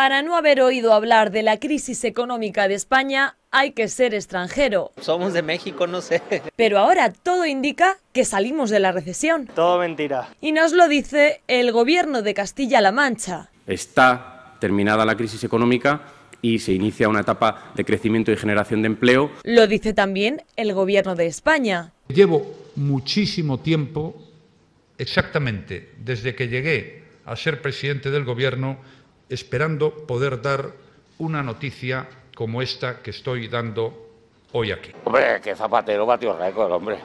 Para no haber oído hablar de la crisis económica de España, hay que ser extranjero. Somos de México, no sé. Pero ahora todo indica que salimos de la recesión. Todo mentira. Y nos lo dice el gobierno de Castilla-La Mancha. Está terminada la crisis económica y se inicia una etapa de crecimiento y generación de empleo. Lo dice también el gobierno de España. Llevo muchísimo tiempo, exactamente desde que llegué a ser presidente del gobierno, esperando poder dar una noticia como esta que estoy dando hoy aquí. Hombre, qué Zapatero batió récord, hombre.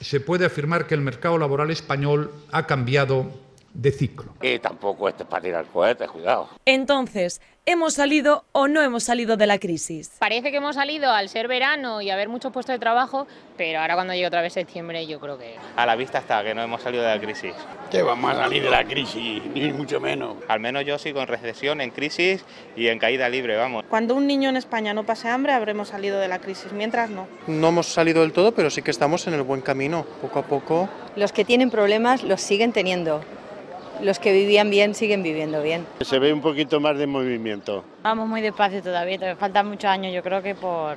Se puede afirmar que el mercado laboral español ha cambiado de ciclo. Y tampoco este es para tirar cohetes, cuidado. Entonces, ¿hemos salido o no hemos salido de la crisis? Parece que hemos salido al ser verano y haber muchos puestos de trabajo, pero ahora cuando llega otra vez septiembre yo creo que... A la vista está que no hemos salido de la crisis. ¿Qué vamos a salir de la crisis, ni mucho menos. Al menos yo sigo en recesión, en crisis y en caída libre, vamos. Cuando un niño en España no pase hambre habremos salido de la crisis, mientras no. No hemos salido del todo, pero sí que estamos en el buen camino, poco a poco. Los que tienen problemas los siguen teniendo los que vivían bien siguen viviendo bien. Se ve un poquito más de movimiento. Vamos muy despacio todavía, todavía faltan muchos años yo creo que por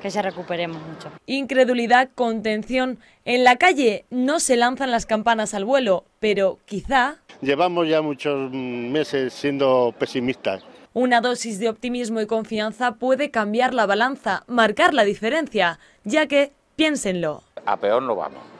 que se recuperemos mucho. Incredulidad, contención. En la calle no se lanzan las campanas al vuelo, pero quizá... Llevamos ya muchos meses siendo pesimistas. Una dosis de optimismo y confianza puede cambiar la balanza, marcar la diferencia, ya que, piénsenlo. A peor no vamos.